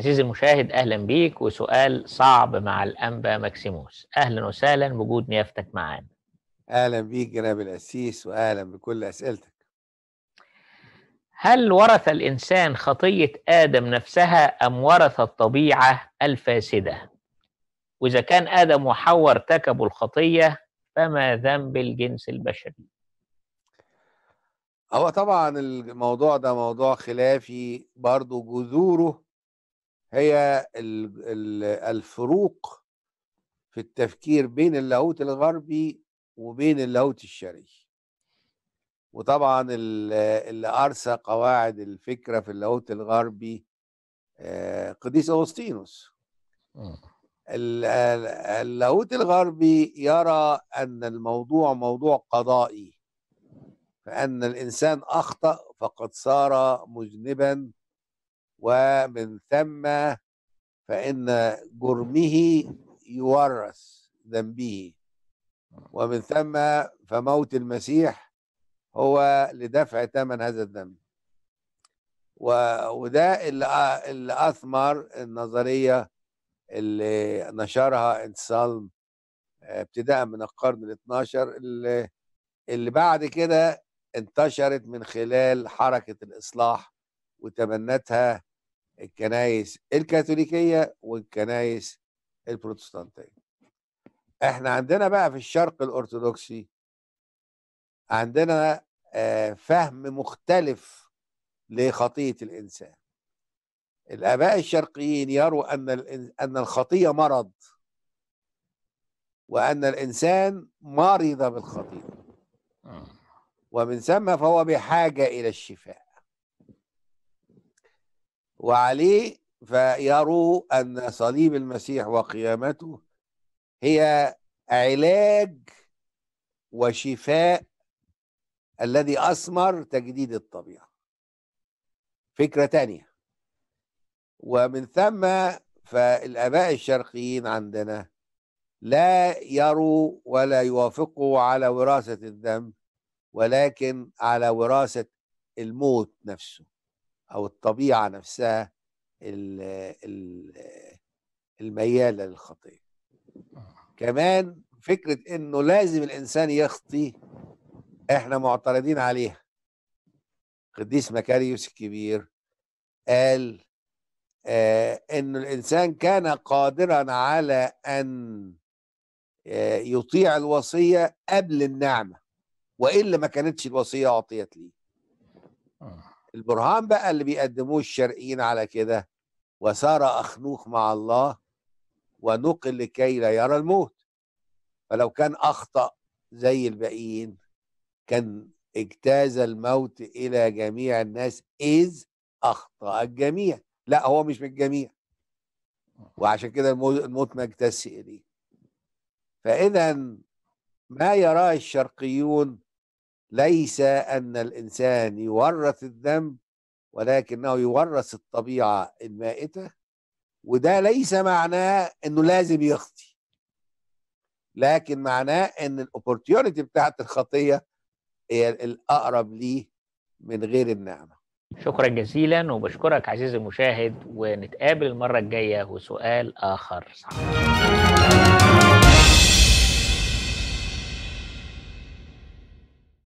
عزيزي المشاهد اهلا بيك وسؤال صعب مع الانبا ماكسيموس اهلا وسهلا بوجود نيافتك معانا اهلا بيك جناب القسيس واهلا بكل اسئلتك هل ورث الانسان خطيه ادم نفسها ام ورث الطبيعه الفاسده واذا كان ادم وحواء ارتكبوا الخطيه فما ذنب الجنس البشري هو طبعا الموضوع ده موضوع خلافي برضه جذوره هي الفروق في التفكير بين اللاهوت الغربي وبين اللاهوت الشرقي وطبعا اللي ارسى قواعد الفكره في اللاهوت الغربي آه، قديس اغسطينوس اللاهوت الغربي يرى ان الموضوع موضوع قضائي فان الانسان اخطا فقد صار مذنبا ومن ثم فإن جرمه يورث ذنبه ومن ثم فموت المسيح هو لدفع ثمن هذا الذنب وده اللي أثمر النظرية اللي نشرها انسالم آه، ابتداء من القرن ال 12 اللي, اللي بعد كده انتشرت من خلال حركة الإصلاح وتبنتها الكنائس الكاثوليكيه والكنائس البروتستانتيه احنا عندنا بقى في الشرق الارثوذكسي عندنا آه، فهم مختلف لخطيه الانسان الاباء الشرقيين يروا ان ان الخطيه مرض وان الانسان مرض بالخطيه آه. ومن ثم فهو بحاجه الى الشفاء وعليه فيروا أن صليب المسيح وقيامته هي علاج وشفاء الذي أثمر تجديد الطبيعة فكرة تانية ومن ثم فالآباء الشرقيين عندنا لا يروا ولا يوافقوا على وراثة الدم ولكن على وراثة الموت نفسه او الطبيعه نفسها المياله للخطيه آه. كمان فكره انه لازم الانسان يخطي احنا معترضين عليها قديس مكاريوس الكبير قال آه انه الانسان كان قادرا على ان آه يطيع الوصيه قبل النعمه والا ما كانتش الوصيه اعطيت ليه آه. البرهان بقى اللي بيقدموه الشرقيين على كده وسار أخنوخ مع الله ونقل لكي لا يرى الموت فلو كان أخطأ زي الباقيين كان اجتاز الموت إلى جميع الناس إذ أخطأ الجميع لا هو مش من الجميع وعشان كده الموت ما اجتاز إليه فإذا ما يراه الشرقيون ليس أن الإنسان يورث الذنب ولكنه يورث الطبيعة المائتة وده ليس معناه أنه لازم يخطي لكن معناه أن الأوبورتيونيتي بتاعت الخطية هي الأقرب ليه من غير النعمة شكرا جزيلا وبشكرك عزيزي المشاهد ونتقابل المرة الجاية وسؤال آخر صعب.